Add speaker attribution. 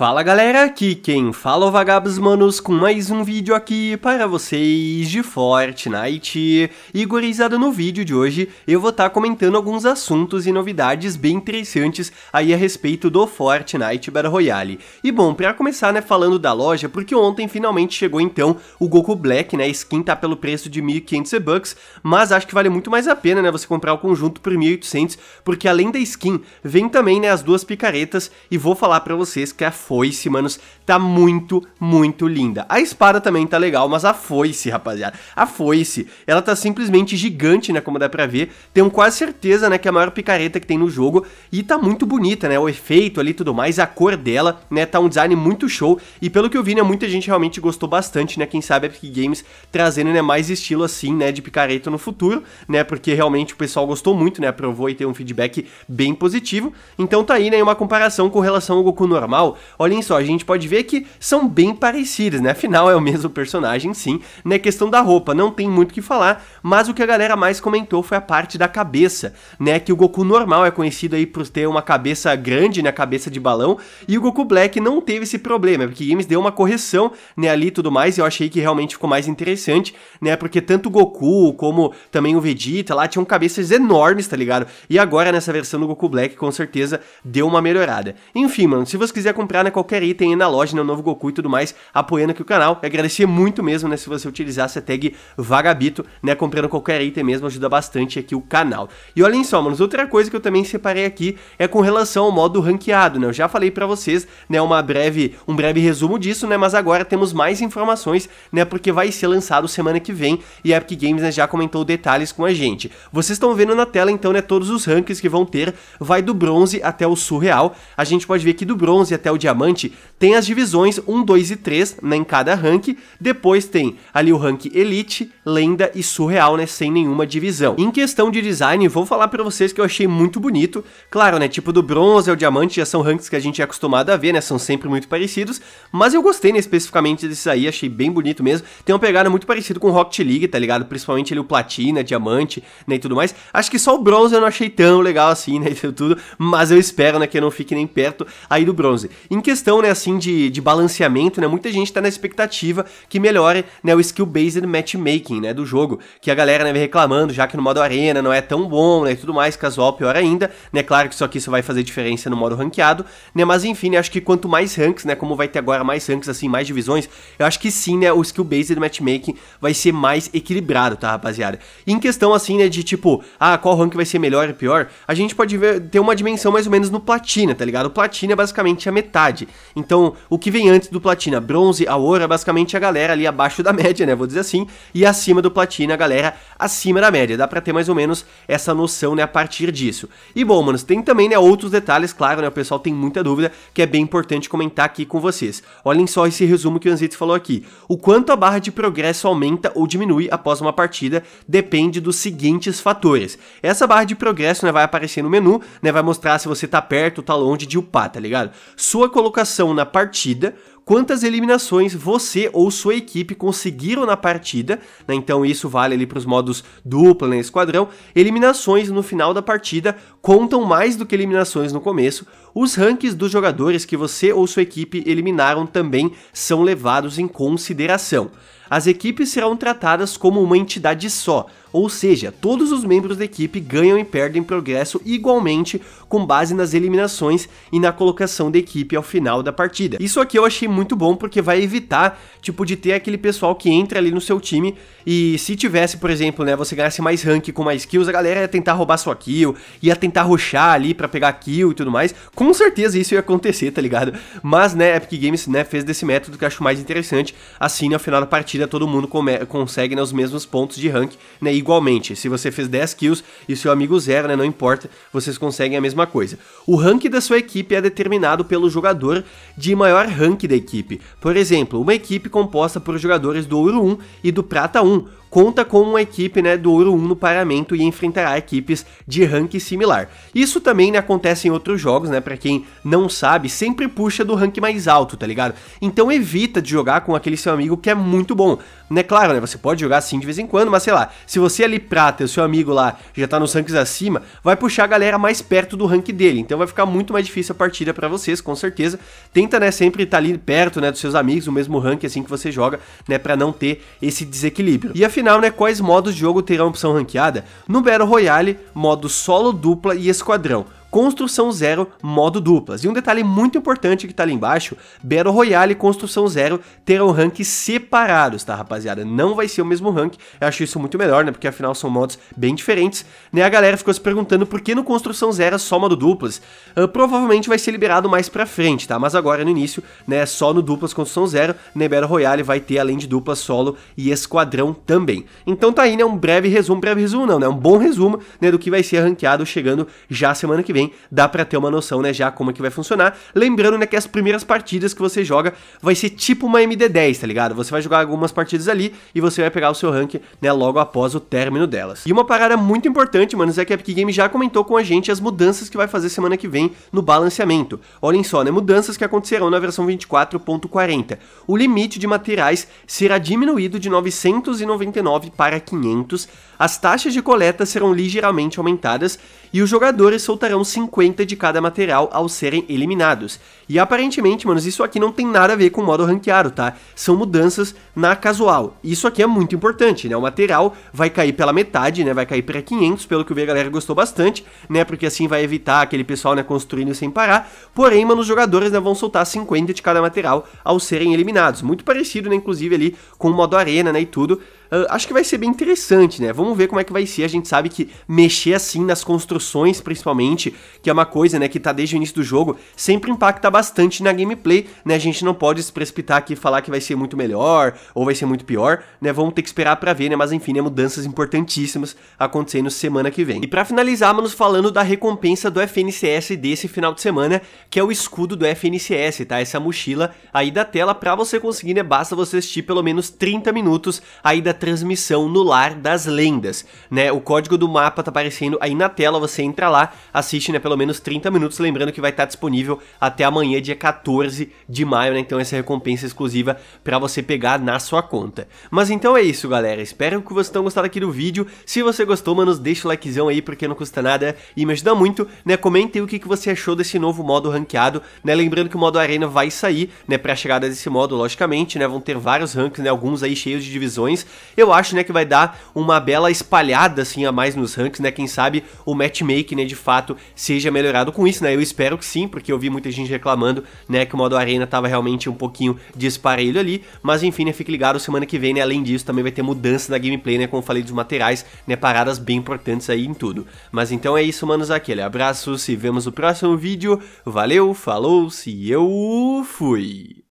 Speaker 1: Fala galera, aqui quem fala é o Vagabos Manos com mais um vídeo aqui para vocês de Fortnite. E gurizada, no vídeo de hoje eu vou estar tá comentando alguns assuntos e novidades bem interessantes aí a respeito do Fortnite Battle Royale. E bom, para começar né, falando da loja, porque ontem finalmente chegou então o Goku Black, né, a skin tá pelo preço de 1.500 bucks, mas acho que vale muito mais a pena né, você comprar o conjunto por 1.800, porque além da skin, vem também né, as duas picaretas e vou falar para vocês que é foice, manos, tá muito, muito linda. A espada também tá legal, mas a foice, rapaziada, a foice, ela tá simplesmente gigante, né, como dá pra ver. Tenho quase certeza, né, que é a maior picareta que tem no jogo e tá muito bonita, né, o efeito ali e tudo mais, a cor dela, né, tá um design muito show e pelo que eu vi, né, muita gente realmente gostou bastante, né, quem sabe a Epic Games trazendo, né, mais estilo assim, né, de picareta no futuro, né, porque realmente o pessoal gostou muito, né, aprovou e tem um feedback bem positivo. Então tá aí, né, uma comparação com relação ao Goku normal, olhem só, a gente pode ver que são bem parecidas, né? Afinal, é o mesmo personagem, sim. Na né? questão da roupa, não tem muito o que falar, mas o que a galera mais comentou foi a parte da cabeça, né? Que o Goku normal é conhecido aí por ter uma cabeça grande, né? Cabeça de balão, e o Goku Black não teve esse problema, porque Games deu uma correção, né? Ali e tudo mais, e eu achei que realmente ficou mais interessante, né? Porque tanto o Goku como também o Vegeta lá tinham cabeças enormes, tá ligado? E agora nessa versão do Goku Black, com certeza, deu uma melhorada. Enfim, mano, se você quiser comprar na qualquer item aí na loja, no né? Novo Goku e tudo mais, apoiando aqui o canal. E agradecer muito mesmo, né, se você utilizasse a tag Vagabito, né, comprando qualquer item mesmo, ajuda bastante aqui o canal. E olhem só, manos, outra coisa que eu também separei aqui é com relação ao modo ranqueado, né, eu já falei pra vocês, né, uma breve, um breve resumo disso, né, mas agora temos mais informações, né, porque vai ser lançado semana que vem e a Epic Games, né, já comentou detalhes com a gente. Vocês estão vendo na tela, então, né, todos os ranks que vão ter, vai do bronze até o surreal, a gente pode ver que do bronze até o diamante, diamante, tem as divisões 1, 2 e 3 né, em cada rank. Depois tem ali o rank Elite, Lenda e Surreal, né? Sem nenhuma divisão. Em questão de design, vou falar para vocês que eu achei muito bonito. Claro, né? Tipo do bronze ao diamante já são ranks que a gente é acostumado a ver, né? São sempre muito parecidos. Mas eu gostei, né? Especificamente desses aí. Achei bem bonito mesmo. Tem uma pegada muito parecida com o Rocket League, tá ligado? Principalmente ali o platina, diamante, né? E tudo mais. Acho que só o bronze eu não achei tão legal assim, né? E tudo. Mas eu espero, né? Que eu não fique nem perto aí do bronze. Em em questão, né, assim, de, de balanceamento, né, muita gente tá na expectativa que melhore, né, o skill-based matchmaking, né, do jogo, que a galera, né, vem reclamando, já que no modo arena não é tão bom, né, e tudo mais, casual pior ainda, né, claro que isso aqui só vai fazer diferença no modo ranqueado, né, mas enfim, né, acho que quanto mais ranks, né, como vai ter agora mais ranks, assim, mais divisões, eu acho que sim, né, o skill-based matchmaking vai ser mais equilibrado, tá, rapaziada? E em questão, assim, né, de tipo, ah, qual rank vai ser melhor e pior, a gente pode ver, ter uma dimensão mais ou menos no platina, tá ligado? O platina é basicamente a metade, então, o que vem antes do platina, bronze a ouro, é basicamente a galera ali abaixo da média, né? Vou dizer assim, e acima do platina, a galera acima da média. Dá pra ter mais ou menos essa noção, né, a partir disso. E bom, manos, tem também, né, outros detalhes, claro, né? O pessoal tem muita dúvida, que é bem importante comentar aqui com vocês. Olhem só esse resumo que o Anzitz falou aqui. O quanto a barra de progresso aumenta ou diminui após uma partida depende dos seguintes fatores. Essa barra de progresso, né, vai aparecer no menu, né? Vai mostrar se você tá perto ou tá longe de upar, tá ligado? Sua colocação na partida quantas eliminações você ou sua equipe conseguiram na partida, né? então isso vale ali para os modos dupla, né? esquadrão, eliminações no final da partida contam mais do que eliminações no começo, os rankings dos jogadores que você ou sua equipe eliminaram também são levados em consideração. As equipes serão tratadas como uma entidade só, ou seja, todos os membros da equipe ganham e perdem progresso igualmente com base nas eliminações e na colocação da equipe ao final da partida. Isso aqui eu achei muito bom porque vai evitar, tipo, de ter aquele pessoal que entra ali no seu time e se tivesse, por exemplo, né, você ganhasse mais rank com mais kills, a galera ia tentar roubar sua kill, ia tentar roxar ali para pegar kill e tudo mais. Com certeza isso ia acontecer, tá ligado? Mas, né, Epic Games, né, fez desse método que eu acho mais interessante. Assim, no final da partida, todo mundo consegue né, os mesmos pontos de rank, né, igualmente. Se você fez 10 kills e seu amigo zero, né, não importa, vocês conseguem a mesma coisa. O rank da sua equipe é determinado pelo jogador de maior rank da equipe. Por exemplo, uma equipe composta por jogadores do Ouro 1 e do Prata 1, conta com uma equipe né, do Ouro 1 no paramento e enfrentará equipes de rank similar. Isso também né, acontece em outros jogos, né? Pra quem não sabe, sempre puxa do rank mais alto, tá ligado? Então evita de jogar com aquele seu amigo que é muito bom. Né, claro, né? Você pode jogar assim de vez em quando, mas sei lá, se você é ali prata e o seu amigo lá já tá nos ranks acima, vai puxar a galera mais perto do rank dele. Então vai ficar muito mais difícil a partida para vocês, com certeza. Tenta, né, sempre estar tá ali perto, né, dos seus amigos, o mesmo rank assim que você joga, né, para não ter esse desequilíbrio. E afinal, final, né, quais modos de jogo terão opção ranqueada? No Battle Royale, modo solo, dupla e esquadrão. Construção Zero modo duplas. E um detalhe muito importante que tá ali embaixo, Battle Royale e Construção Zero terão ranks separados, tá rapaziada? Não vai ser o mesmo rank, eu acho isso muito melhor, né? Porque afinal são modos bem diferentes. Né? A galera ficou se perguntando por que no Construção Zero é só modo duplas. Uh, provavelmente vai ser liberado mais pra frente, tá? Mas agora no início, né, é só no duplas Construção Zero, né, Battle Royale vai ter além de dupla solo e esquadrão também. Então tá aí, né, um breve resumo, breve resumo não, né, um bom resumo, né, do que vai ser ranqueado chegando já semana que vem bem, dá para ter uma noção, né, já como é que vai funcionar. Lembrando, né, que as primeiras partidas que você joga vai ser tipo uma MD10, tá ligado? Você vai jogar algumas partidas ali e você vai pegar o seu rank, né, logo após o término delas. E uma parada muito importante, mano, é que a Epic Games já comentou com a gente as mudanças que vai fazer semana que vem no balanceamento. Olhem só, né, mudanças que acontecerão na versão 24.40. O limite de materiais será diminuído de 999 para 500, as taxas de coleta serão ligeiramente aumentadas e os jogadores soltarão 50 de cada material ao serem eliminados. E aparentemente, manos, isso aqui não tem nada a ver com o modo ranqueado, tá? São mudanças na casual. Isso aqui é muito importante, né? O material vai cair pela metade, né? Vai cair para 500, pelo que eu vi a galera gostou bastante, né? Porque assim vai evitar aquele pessoal, né, construindo sem parar. Porém, mano, os jogadores, né, vão soltar 50 de cada material ao serem eliminados. Muito parecido, né, inclusive ali com o modo arena, né, e tudo. Uh, acho que vai ser bem interessante, né? Vamos ver como é que vai ser. A gente sabe que mexer assim nas construções, principalmente, que é uma coisa, né, que tá desde o início do jogo, sempre impacta bastante na gameplay, né? A gente não pode se precipitar aqui e falar que vai ser muito melhor ou vai ser muito pior, né? Vamos ter que esperar para ver, né? Mas enfim, né, mudanças importantíssimas acontecendo semana que vem. E para finalizar, vamos falando da recompensa do FNCS desse final de semana, que é o escudo do FNCS, tá? Essa mochila aí da tela para você conseguir, né? Basta você assistir pelo menos 30 minutos aí da transmissão no Lar das Lendas, né? O código do mapa tá aparecendo aí na tela, você entra lá, assiste, né, pelo menos 30 minutos, lembrando que vai estar tá disponível até amanhã, dia 14 de maio, né? Então essa é recompensa exclusiva para você pegar na sua conta. Mas então é isso, galera. Espero que vocês tenham gostado aqui do vídeo. Se você gostou, mano, deixa o likezão aí porque não custa nada e me ajuda muito, né? Comenta aí o que, que você achou desse novo modo ranqueado, né? Lembrando que o modo arena vai sair, né, para a chegada desse modo, logicamente, né? Vão ter vários ranks, né? Alguns aí cheios de divisões eu acho, né, que vai dar uma bela espalhada, assim, a mais nos ranks, né? Quem sabe o matchmaking, né, de fato, seja melhorado com isso, né? Eu espero que sim, porque eu vi muita gente reclamando, né, que o modo arena tava realmente um pouquinho desparelho ali. Mas enfim, né, fique ligado, semana que vem, né, além disso, também vai ter mudança na gameplay, né, como eu falei dos materiais, né, paradas bem importantes aí em tudo. Mas então é isso, manos, aquele abraço, se vemos no próximo vídeo. Valeu, falou, se eu fui!